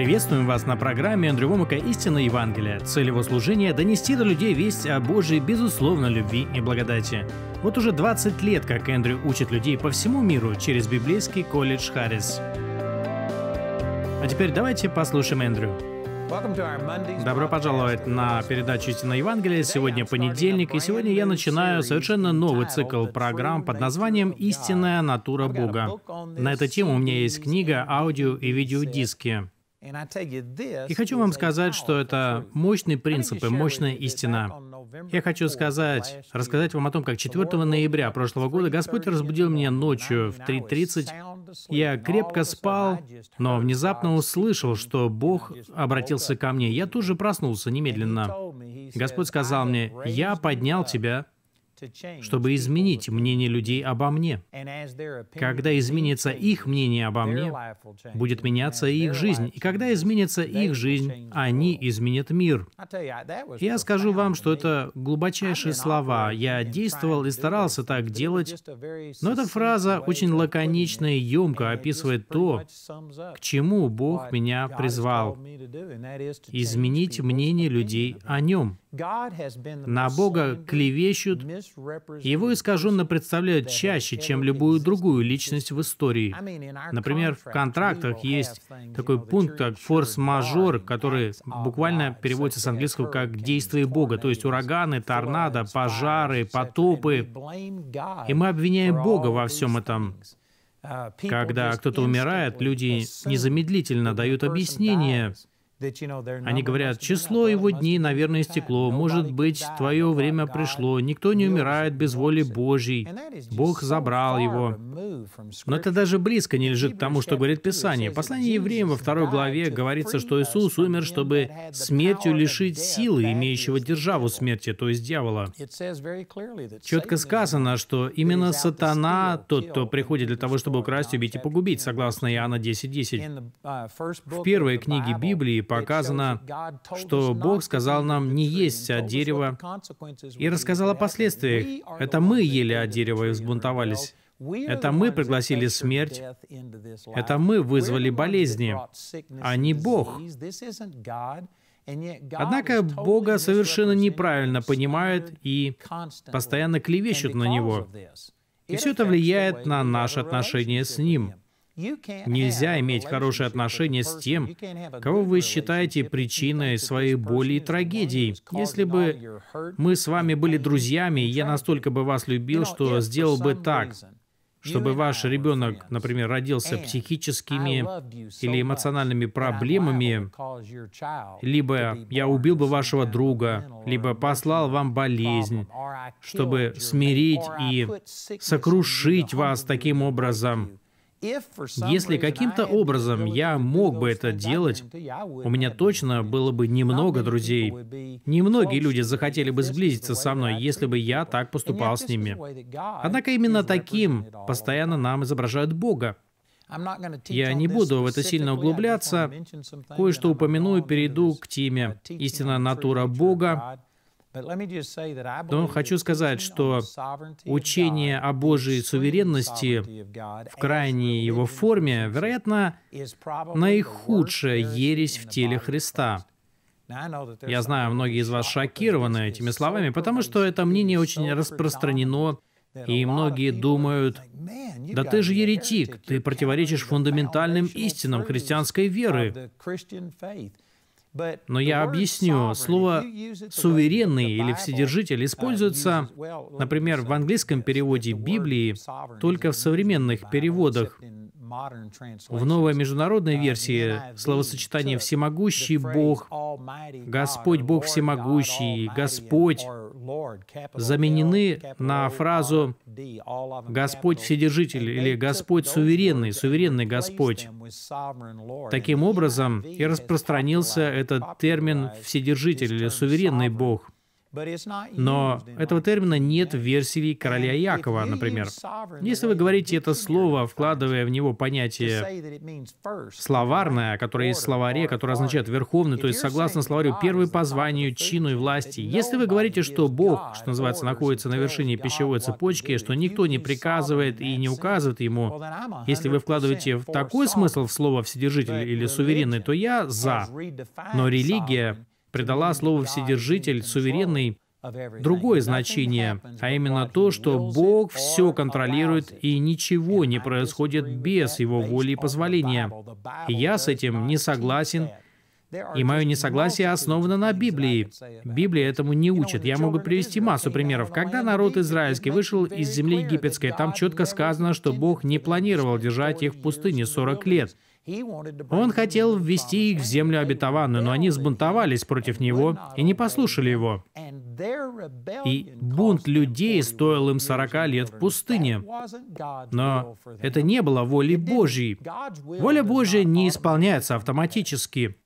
Приветствуем вас на программе Андрю Вомака «Истина Евангелия». Цель его служения – донести до людей весть о Божьей безусловной любви и благодати. Вот уже 20 лет, как Эндрю учит людей по всему миру через библейский колледж Харрис. А теперь давайте послушаем Эндрю. Добро пожаловать на передачу «Истина Евангелия». Сегодня понедельник, и сегодня я начинаю совершенно новый цикл программ под названием «Истинная натура Бога». На эту тему у меня есть книга, аудио и видеодиски. И хочу вам сказать, что это мощный принцип и мощная истина. Я хочу сказать, рассказать вам о том, как 4 ноября прошлого года Господь разбудил меня ночью в 3.30. Я крепко спал, но внезапно услышал, что Бог обратился ко мне. Я тут же проснулся немедленно. Господь сказал мне, «Я поднял тебя, чтобы изменить мнение людей обо мне. Когда изменится их мнение обо мне, будет меняться и их жизнь. И когда изменится их жизнь, они изменят мир. Я скажу вам, что это глубочайшие слова. Я действовал и старался так делать, но эта фраза очень лаконичная и емко описывает то, к чему Бог меня призвал. Изменить мнение людей о нем. На Бога клевещут, его искаженно представляют чаще, чем любую другую личность в истории. Например, в контрактах есть такой пункт, как форс-мажор, который буквально переводится с английского как «действие Бога», то есть ураганы, торнадо, пожары, потопы. И мы обвиняем Бога во всем этом. Uh, Когда кто-то умирает, люди незамедлительно дают объяснение – они говорят, число его дней, наверное, стекло. Может быть, твое время пришло. Никто не умирает без воли Божьей. Бог забрал его. Но это даже близко не лежит к тому, что говорит Писание. Послание евреям во второй главе говорится, что Иисус умер, чтобы смертью лишить силы, имеющего державу смерти, то есть дьявола. Четко сказано, что именно сатана тот, кто приходит для того, чтобы украсть, убить и погубить, согласно Иоанна 10.10. 10. Uh, В первой книге Библии показано, что Бог сказал нам не есть от дерева и рассказал о последствиях. Это мы ели от дерева и взбунтовались. Это мы пригласили смерть. Это мы вызвали болезни, а не Бог. Однако Бога совершенно неправильно понимают и постоянно клевещут на Него. И все это влияет на наши отношения с Ним. Нельзя иметь хорошие отношения с тем, кого вы считаете причиной своей боли и трагедии. Если бы мы с вами были друзьями, я настолько бы вас любил, что сделал бы так, чтобы ваш ребенок, например, родился психическими или эмоциональными проблемами, либо я убил бы вашего друга, либо послал вам болезнь, чтобы смирить и сокрушить вас таким образом, если каким-то образом я мог бы это делать, у меня точно было бы немного друзей. Немногие люди захотели бы сблизиться со мной, если бы я так поступал с ними. Однако именно таким постоянно нам изображают Бога. Я не буду в это сильно углубляться. Кое-что упомяну и перейду к теме «Истинная натура Бога», но хочу сказать, что учение о Божьей суверенности в крайней его форме, вероятно, наихудшая ересь в теле Христа. Я знаю, многие из вас шокированы этими словами, потому что это мнение очень распространено, и многие думают, да ты же еретик, ты противоречишь фундаментальным истинам христианской веры. Но я объясню. Слово «суверенный» или «вседержитель» uh, используется, например, в английском переводе Библии, только в современных переводах. В новой международной uh, версии словосочетание «всемогущий Бог», «Господь Бог всемогущий», «Господь» заменены на фразу «Господь Вседержитель» или «Господь Суверенный», «Суверенный Господь». Таким образом и распространился этот термин «Вседержитель» или «Суверенный Бог». Но этого термина нет в версии короля Якова, например. Если вы говорите это слово, вкладывая в него понятие «словарное», которое есть в словаре, которое означает «верховный», то есть согласно словарю «первый по званию, чину и власти». Если вы говорите, что Бог, что называется, находится на вершине пищевой цепочки, что никто не приказывает и не указывает ему, если вы вкладываете в такой смысл в слово «вседержитель» или «суверенный», то я «за». Но религия придала слово «вседержитель» суверенный другое значение, а именно то, что Бог все контролирует и ничего не происходит без Его воли и позволения. И я с этим не согласен, и мое несогласие основано на Библии. Библия этому не учит. Я могу привести массу примеров. Когда народ израильский вышел из земли египетской, там четко сказано, что Бог не планировал держать их в пустыне 40 лет. Он хотел ввести их в землю обетованную, но они сбунтовались против него и не послушали его. И бунт людей стоил им 40 лет в пустыне. Но это не было волей Божьей. Воля Божья не исполняется автоматически.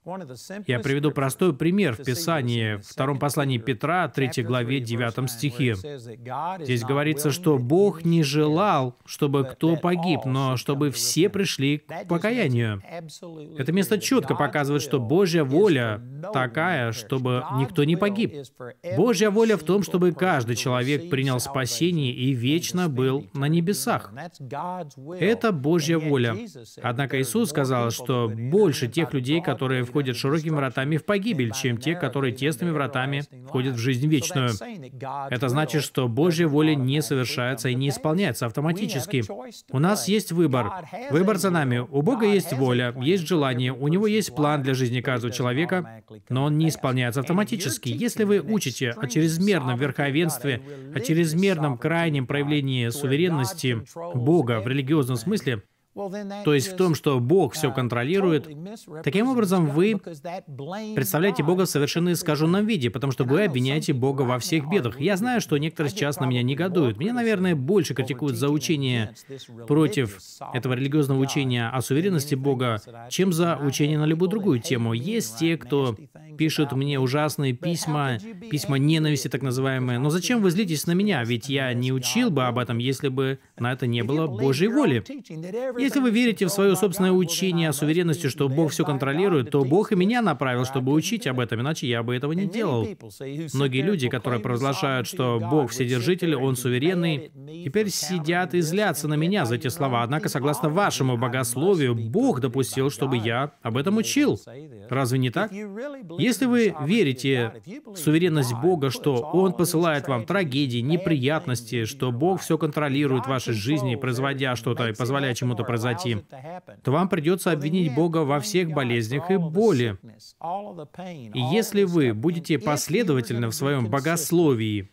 Я приведу простой пример в Писании, в втором послании Петра, 3 главе, 9 стихе. Здесь говорится, что Бог не желал, чтобы кто погиб, но чтобы все пришли к покаянию. Это место четко показывает, что Божья воля такая, чтобы никто не погиб. Божья Божья воля в том, чтобы каждый человек принял спасение и вечно был на небесах. Это Божья воля. Однако Иисус сказал, что больше тех людей, которые входят широкими вратами в погибель, чем те, которые тесными вратами входят в жизнь вечную. Это значит, что Божья воля не совершается и не исполняется автоматически. У нас есть выбор. Выбор за нами. У Бога есть воля, есть желание, у Него есть план для жизни каждого человека, но он не исполняется автоматически. Если вы учите от чрезмерном верховенстве, о чрезмерном крайнем проявлении суверенности Бога в религиозном смысле, то есть в том, что Бог все uh, контролирует. Таким образом, вы представляете Бога в совершенно искаженном виде, потому что вы обвиняете Бога во всех бедах. Я знаю, что некоторые сейчас на меня негодуют. Меня, наверное, больше критикуют за учение против этого религиозного учения о суверенности Бога, чем за учение на любую другую тему. Есть те, кто пишет мне ужасные письма, письма ненависти так называемые. Но зачем вы злитесь на меня? Ведь я не учил бы об этом, если бы на это не было Божьей воли. Если вы верите в свое собственное учение о суверенности, что Бог все контролирует, то Бог и меня направил, чтобы учить об этом, иначе я бы этого не делал. Многие люди, которые провозглашают, что Бог вседержитель, Он суверенный, теперь сидят и злятся на меня за эти слова. Однако, согласно вашему богословию, Бог допустил, чтобы я об этом учил. Разве не так? Если вы верите в суверенность Бога, что Он посылает вам трагедии, неприятности, что Бог все контролирует в вашей жизни, производя что-то и позволяя чему-то произойти, то вам придется обвинить Бога во всех болезнях и боли. И если вы будете последовательны в своем богословии,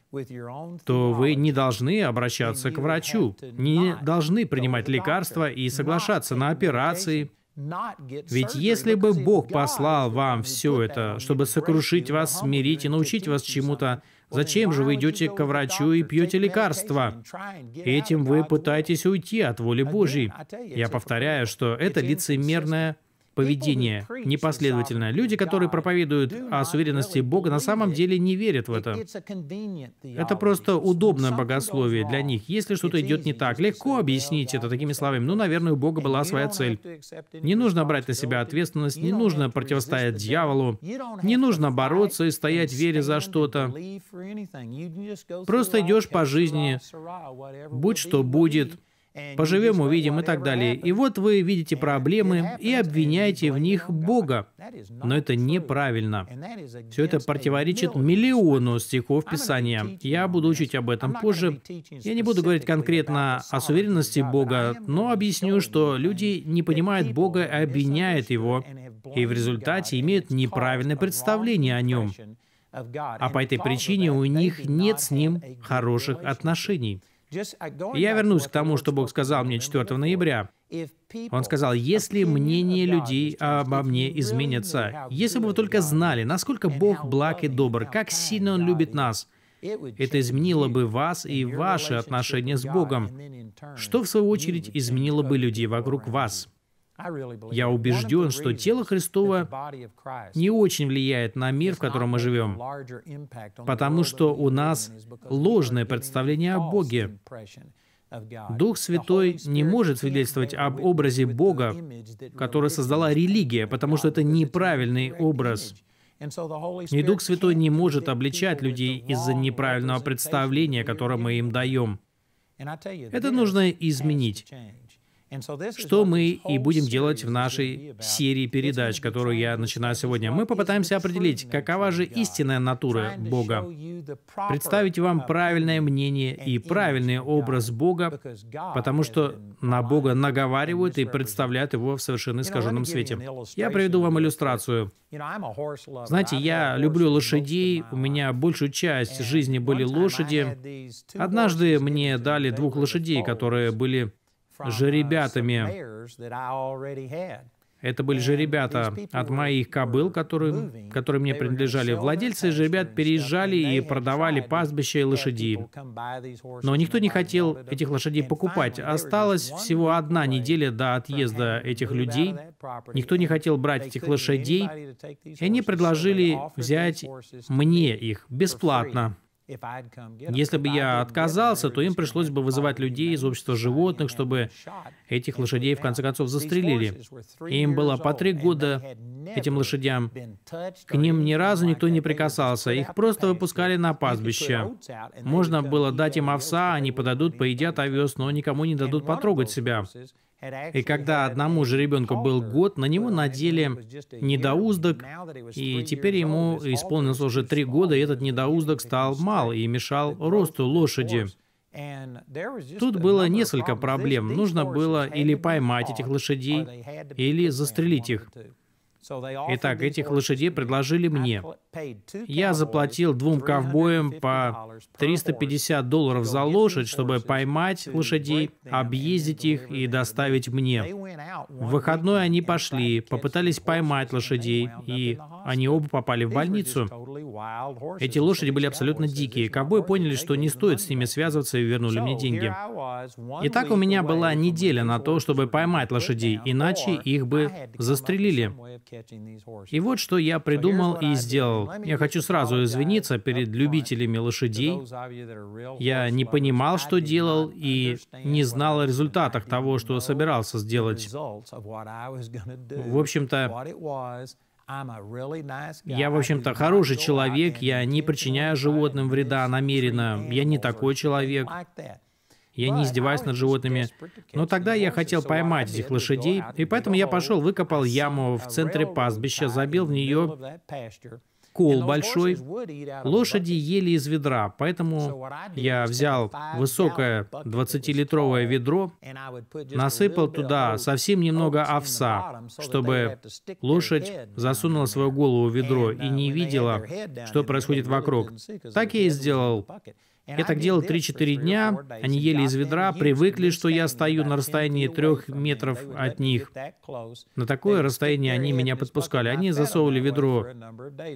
то вы не должны обращаться к врачу, не должны принимать лекарства и соглашаться на операции, ведь если бы Бог послал вам все это, чтобы сокрушить вас, смирить и научить вас чему-то, Зачем же вы идете к врачу и пьете лекарства? Этим вы пытаетесь уйти от воли Божьей. Я повторяю, что это лицемерное поведение непоследовательно. Люди, которые проповедуют о суверенности Бога, на самом деле не верят в это. Это просто удобное богословие для них. Если что-то идет не так, легко объяснить это такими словами. Ну, наверное, у Бога была своя цель. Не нужно брать на себя ответственность, не нужно противостоять дьяволу, не нужно бороться и стоять в вере за что-то. Просто идешь по жизни, будь что будет, Поживем, увидим и так далее. И вот вы видите проблемы и обвиняете в них Бога. Но это неправильно. Все это противоречит миллиону стихов Писания. Я буду учить об этом позже. Я не буду говорить конкретно о суверенности Бога, но объясню, что люди не понимают Бога и обвиняют Его, и в результате имеют неправильное представление о Нем. А по этой причине у них нет с Ним хороших отношений. Я вернусь к тому, что Бог сказал мне 4 ноября. Он сказал, если мнение людей обо мне изменится, если бы вы только знали, насколько Бог благ и добр, как сильно Он любит нас, это изменило бы вас и ваши отношения с Богом, что в свою очередь изменило бы людей вокруг вас. Я убежден, что тело Христова не очень влияет на мир, в котором мы живем, потому что у нас ложное представление о Боге. Дух Святой не может свидетельствовать об образе Бога, который создала религия, потому что это неправильный образ. И Дух Святой не может обличать людей из-за неправильного представления, которое мы им даем. Это нужно изменить что мы и будем делать в нашей серии передач, которую я начинаю сегодня. Мы попытаемся определить, какова же истинная натура Бога, представить вам правильное мнение и правильный образ Бога, потому что на Бога наговаривают и представляют его в совершенно искаженном свете. Я приведу вам иллюстрацию. Знаете, я люблю лошадей, у меня большую часть жизни были лошади. Однажды мне дали двух лошадей, которые были же ребятами. Это были же ребята от моих кобыл, которые, которые мне принадлежали. Владельцы же ребят переезжали и продавали пастбища и лошади. Но никто не хотел этих лошадей покупать. Осталась всего одна неделя до отъезда этих людей. Никто не хотел брать этих лошадей. И они предложили взять мне их бесплатно. Если бы я отказался, то им пришлось бы вызывать людей из общества животных, чтобы этих лошадей в конце концов застрелили. Им было по три года, этим лошадям. К ним ни разу никто не прикасался, их просто выпускали на пастбище. Можно было дать им овса, они подадут, поедят овес, но никому не дадут потрогать себя. И когда одному же ребенку был год, на него надели недоуздок, и теперь ему исполнилось уже три года, и этот недоуздок стал мал и мешал росту лошади. Тут было несколько проблем. Нужно было или поймать этих лошадей, или застрелить их. Итак, этих лошадей предложили мне. Я заплатил двум ковбоям по 350 долларов за лошадь, чтобы поймать лошадей, объездить их и доставить мне. В выходной они пошли, попытались поймать лошадей, и они оба попали в больницу. Эти лошади были абсолютно дикие. Ковбои поняли, что не стоит с ними связываться и вернули мне деньги. Итак, у меня была неделя на то, чтобы поймать лошадей, иначе их бы застрелили. И вот что я придумал и сделал. Я хочу сразу извиниться перед любителями лошадей. Я не понимал, что делал, и не знал о результатах того, что собирался сделать. В общем-то, я, в общем-то, хороший человек, я не причиняю животным вреда намеренно, я не такой человек. Я не издеваюсь над животными. Но тогда я хотел поймать этих лошадей, и поэтому я пошел, выкопал яму в центре пастбища, забил в нее кол большой. Лошади ели из ведра, поэтому я взял высокое 20-литровое ведро, насыпал туда совсем немного овса, чтобы лошадь засунула свою голову в ведро и uh, не видела, что происходит вокруг. Так я и сделал. Я так делал 3-4 дня, они ели из ведра, привыкли, что я стою на расстоянии трех метров от них. На такое расстояние они меня подпускали. Они засовывали ведро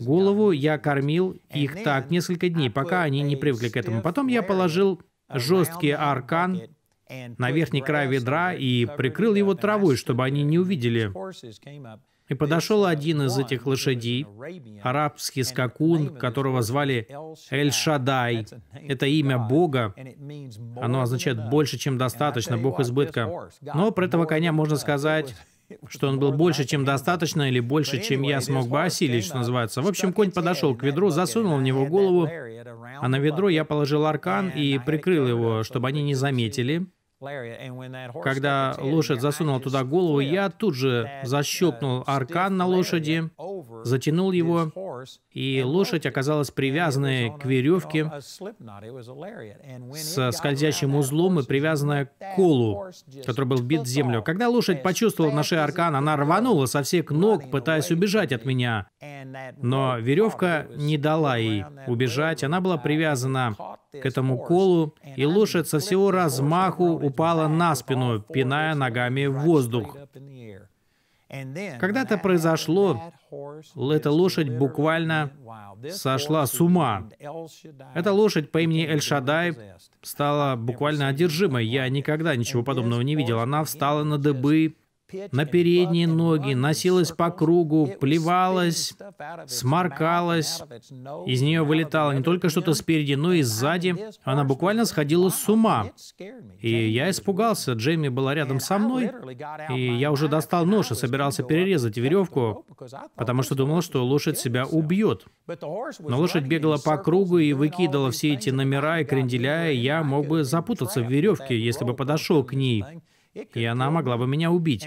голову, я кормил их так несколько дней, пока они не привыкли к этому. Потом я положил жесткий аркан на верхний край ведра и прикрыл его травой, чтобы они не увидели. И подошел один из этих лошадей, арабский скакун, которого звали Эль-Шадай. Это имя Бога. Оно означает «больше, чем достаточно», «Бог избытка». Но про этого коня можно сказать, что он был больше, чем достаточно, или больше, чем я смог бы осилить, что называется. В общем, конь подошел к ведру, засунул в него голову, а на ведро я положил аркан и прикрыл его, чтобы они не заметили. Когда лошадь засунула туда голову, я тут же uh, защелкнул аркан на лошади, затянул его и лошадь оказалась привязанная к веревке со скользящим узлом и привязанная к колу, который был бит в землю. Когда лошадь почувствовала наши аркан, она рванула со всех ног, пытаясь убежать от меня. Но веревка не дала ей убежать, она была привязана к этому колу, и лошадь со всего размаху упала на спину, пиная ногами в воздух. Когда-то произошло, эта лошадь буквально сошла с ума. Эта лошадь по имени Эль-Шадай стала буквально одержимой. Я никогда ничего подобного не видел. Она встала на дыбы, на передние ноги, носилась по кругу, плевалась, сморкалась. Из нее вылетало не только что-то спереди, но и сзади. Она буквально сходила с ума. И я испугался. Джейми была рядом со мной, и я уже достал нож и собирался перерезать веревку, потому что думал, что лошадь себя убьет. Но лошадь бегала по кругу и выкидывала все эти номера и кренделя, и я мог бы запутаться в веревке, если бы подошел к ней и она могла бы меня убить.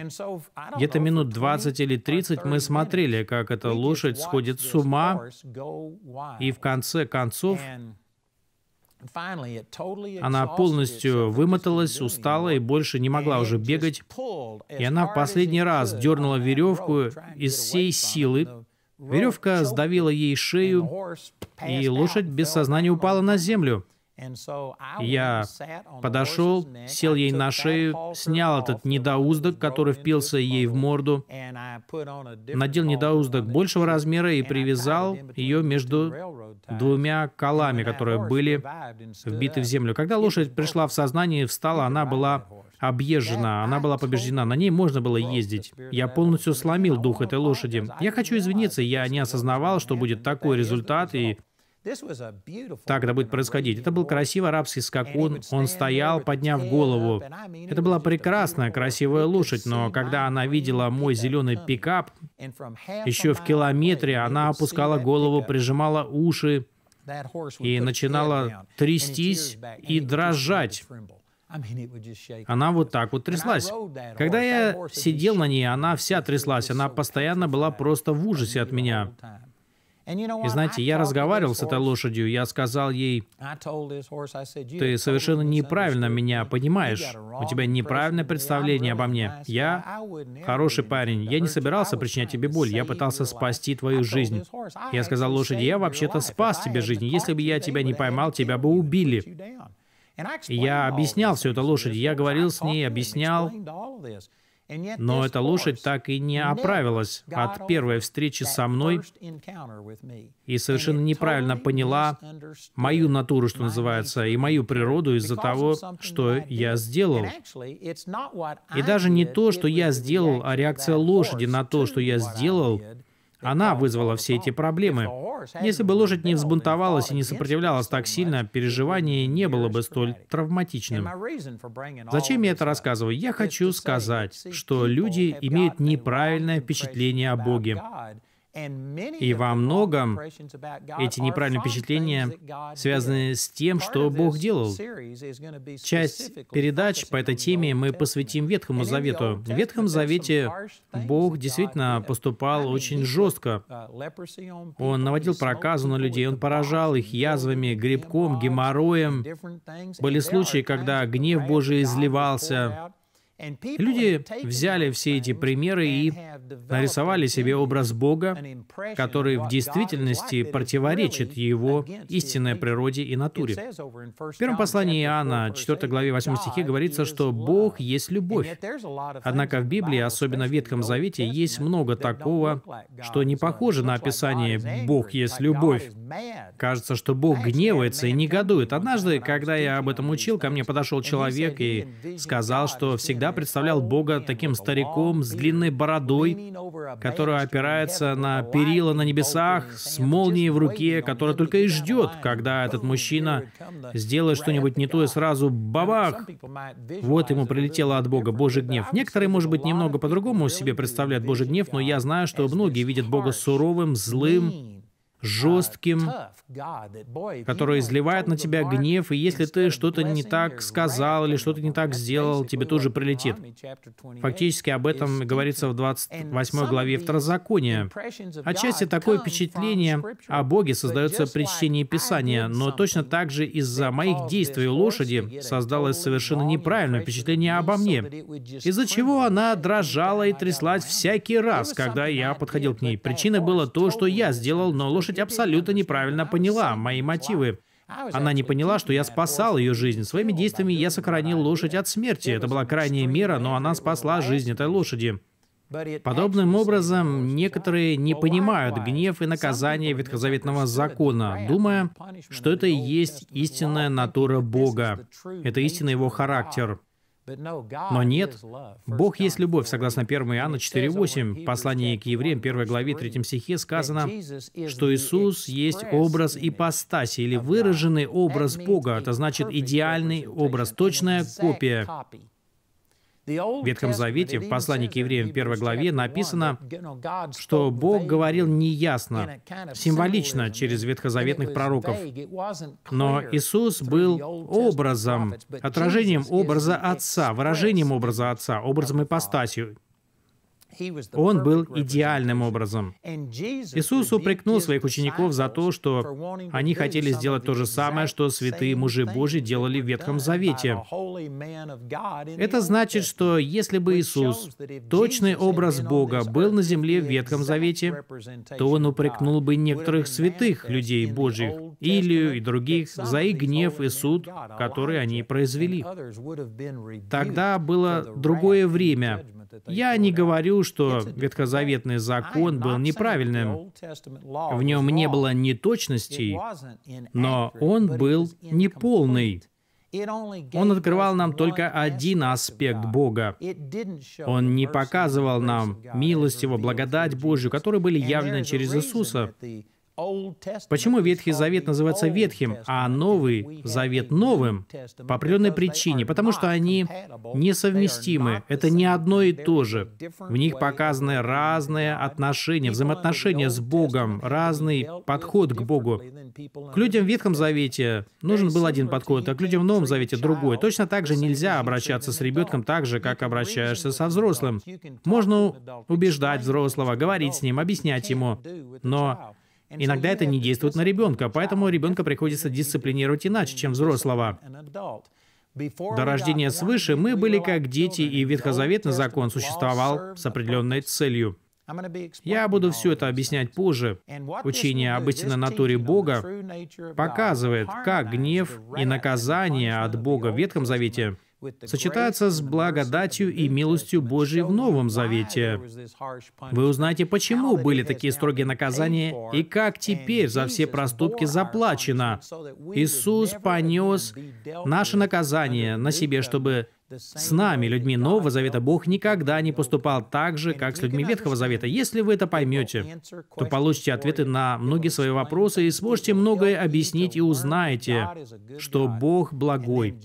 Где-то минут 20 или 30 мы смотрели, как эта лошадь сходит с ума, и в конце концов она полностью вымоталась, устала и больше не могла уже бегать. И она в последний раз дернула веревку из всей силы. Веревка сдавила ей шею, и лошадь без сознания упала на землю. Я подошел, сел ей на шею, снял этот недоуздок, который впился ей в морду, надел недоуздок большего размера и привязал ее между двумя колами, которые были вбиты в землю. Когда лошадь пришла в сознание и встала, она была объезжена, она была побеждена, на ней можно было ездить. Я полностью сломил дух этой лошади. Я хочу извиниться, я не осознавал, что будет такой результат, и так это будет происходить. Это был красивый арабский скакун. Он стоял, подняв голову. Это была прекрасная, красивая лошадь, но когда она видела мой зеленый пикап, еще в километре она опускала голову, прижимала уши и начинала трястись и дрожать. Она вот так вот тряслась. Когда я сидел на ней, она вся тряслась. Она постоянно была просто в ужасе от меня. И знаете, я разговаривал с этой лошадью, я сказал ей, ты совершенно неправильно меня понимаешь, у тебя неправильное представление обо мне. Я хороший парень, я не собирался причинять тебе боль, я пытался спасти твою жизнь. Я сказал лошади, я вообще-то спас тебе жизнь, если бы я тебя не поймал, тебя бы убили. Я объяснял все это лошади, я говорил с ней, объяснял. Но эта лошадь так и не оправилась от первой встречи со мной и совершенно неправильно поняла мою натуру, что называется, и мою природу из-за того, что я сделал. И даже не то, что я сделал, а реакция лошади на то, что я сделал, она вызвала все эти проблемы. Если бы лошадь не взбунтовалась и не сопротивлялась так сильно, переживание не было бы столь травматичным. Зачем я это рассказываю? Я хочу сказать, что люди имеют неправильное впечатление о Боге. И во многом эти неправильные впечатления связаны с тем, что Бог делал. Часть передач по этой теме мы посвятим Ветхому Завету. В Ветхом Завете Бог действительно поступал очень жестко. Uh, он наводил проказу на людей, он поражал их язвами, грибком, геморроем. Были случаи, когда гнев Божий изливался, Люди взяли все эти примеры и нарисовали себе образ Бога, который в действительности противоречит его истинной природе и натуре. В первом послании Иоанна, 4 главе 8 стихе, говорится, что Бог есть любовь. Однако в Библии, особенно в Ветхом Завете, есть много такого, что не похоже на описание «Бог есть любовь». Кажется, что Бог гневается и негодует. Однажды, когда я об этом учил, ко мне подошел человек и сказал, что всегда всегда представлял Бога таким стариком с длинной бородой, которая опирается на перила на небесах, с молнией в руке, которая только и ждет, когда этот мужчина сделает что-нибудь не то и сразу бабах. Вот ему прилетело от Бога Божий гнев. Некоторые, может быть, немного по-другому себе представляют Божий гнев, но я знаю, что многие видят Бога суровым, злым, жестким, uh, который изливает на тебя гнев, и если ты что-то не так сказал или что-то не так сделал, тебе тут же прилетит. Фактически об этом говорится в 28 главе Второзакония. Отчасти такое впечатление о Боге создается при чтении Писания, но точно так же из-за моих действий лошади создалось совершенно неправильное впечатление обо мне, из-за чего она дрожала и тряслась всякий раз, когда я подходил к ней. Причиной было то, что я сделал, но лошадь лошадь абсолютно неправильно поняла мои мотивы. Она не поняла, что я спасал ее жизнь. Своими действиями я сохранил лошадь от смерти. Это была крайняя мера, но она спасла жизнь этой лошади. Подобным образом, некоторые не понимают гнев и наказание ветхозаветного закона, думая, что это и есть истинная натура Бога. Это истинный его характер. Но нет, Бог есть любовь. Согласно 1 Иоанна 4.8, послании к евреям 1 главе 3 стихе сказано, что Иисус есть образ ипостаси или выраженный образ Бога. Это значит идеальный образ, точная копия. В Ветхом Завете, в послании к евреям 1 главе написано, что Бог говорил неясно, символично через ветхозаветных пророков. Но Иисус был образом, отражением образа Отца, выражением образа Отца, образом ипостасью. Он был идеальным образом. Иисус упрекнул своих учеников за то, что они хотели сделать то же самое, что святые мужи Божьи делали в Ветхом Завете. Это значит, что если бы Иисус, точный образ Бога, был на земле в Ветхом Завете, то он упрекнул бы некоторых святых людей Божьих, Илию и других, за их гнев и суд, который они произвели. Тогда было другое время, я не говорю, что ветхозаветный закон был неправильным. В нем не было неточностей, но он был неполный. Он открывал нам только один аспект Бога. Он не показывал нам милость Его, благодать Божью, которые были явлены через Иисуса. Почему Ветхий Завет называется Ветхим, а Новый Завет Новым? По определенной причине, потому что они несовместимы, это не одно и то же. В них показаны разные отношения, взаимоотношения с Богом, разный подход к Богу. К людям в Ветхом Завете нужен был один подход, а к людям в Новом Завете другой. Точно так же нельзя обращаться с ребенком так же, как обращаешься со взрослым. Можно убеждать взрослого, говорить с ним, объяснять ему, но Иногда это не действует на ребенка, поэтому ребенка приходится дисциплинировать иначе, чем взрослого. До рождения свыше мы были как дети, и ветхозаветный закон существовал с определенной целью. Я буду все это объяснять позже. Учение об истинной натуре Бога показывает, как гнев и наказание от Бога в Ветхом Завете – сочетается с благодатью и милостью Божией в Новом Завете. Вы узнаете, почему были такие строгие наказания и как теперь за все проступки заплачено. Иисус понес наше наказание на себе, чтобы с нами, людьми Нового Завета, Бог никогда не поступал так же, как с людьми Ветхого Завета. Если вы это поймете, то получите ответы на многие свои вопросы и сможете многое объяснить и узнаете, что Бог благой.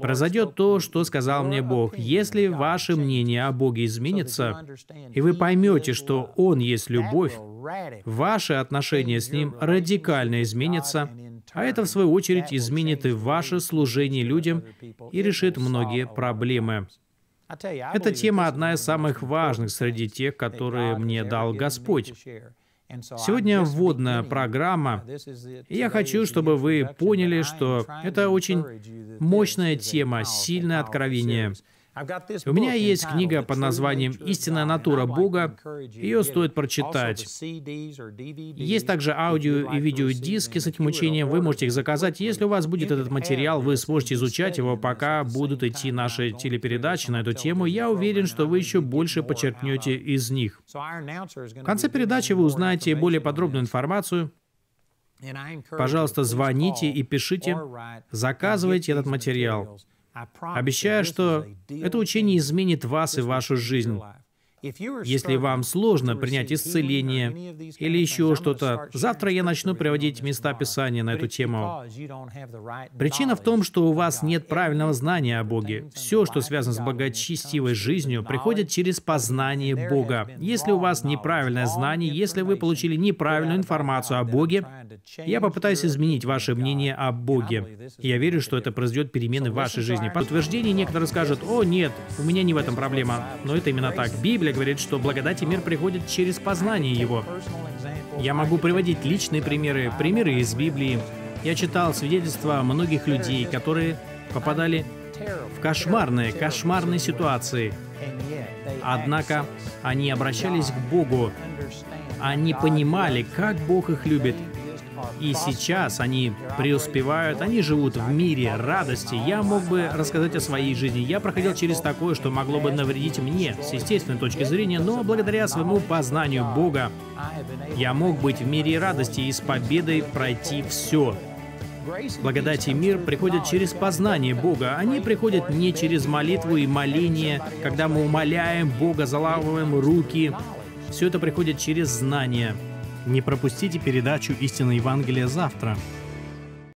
Произойдет то, что сказал мне Бог. Если ваше мнение о Боге изменится, и вы поймете, что Он есть любовь, ваше отношение с Ним радикально изменится, а это, в свою очередь, изменит и ваше служение людям и решит многие проблемы. Эта тема одна из самых важных среди тех, которые мне дал Господь. Сегодня вводная программа, я хочу, чтобы вы поняли, что это очень мощная тема, сильное откровение — у меня есть книга под названием «Истинная натура Бога». Ее стоит прочитать. Есть также аудио и видеодиски с этим учением. Вы можете их заказать. Если у вас будет этот материал, вы сможете изучать его, пока будут идти наши телепередачи на эту тему. Я уверен, что вы еще больше почерпнете из них. В конце передачи вы узнаете более подробную информацию. Пожалуйста, звоните и пишите, заказывайте этот материал. Обещаю, что это учение изменит вас и вашу жизнь. Если вам сложно принять uh, исцеление или еще что-то, завтра я начну приводить места Писания на эту тему. Причина в том, что у вас нет правильного знания о Боге. Все, что связано с благочестивой жизнью, приходит через познание Бога. Если у вас неправильное знание, если вы получили неправильную информацию о Боге, я попытаюсь изменить ваше мнение о Боге. Я верю, что это произойдет перемены в вашей жизни. По утверждению некоторые скажут, о нет, у меня не в этом проблема. Но это именно так. Библия Библия говорит, что благодать и мир приходят через познание его. Я могу приводить личные примеры, примеры из Библии. Я читал свидетельства многих людей, которые попадали в кошмарные, кошмарные ситуации. Однако они обращались к Богу. Они понимали, как Бог их любит, и сейчас они преуспевают, они живут в мире радости. Я мог бы рассказать о своей жизни. Я проходил через такое, что могло бы навредить мне с естественной точки зрения, но благодаря своему познанию Бога я мог быть в мире радости и с победой пройти все. Благодать и мир приходят через познание Бога. Они а приходят не через молитву и моление, когда мы умоляем Бога, залавываем руки. Все это приходит через знание. Не пропустите передачу «Истина Евангелия» завтра.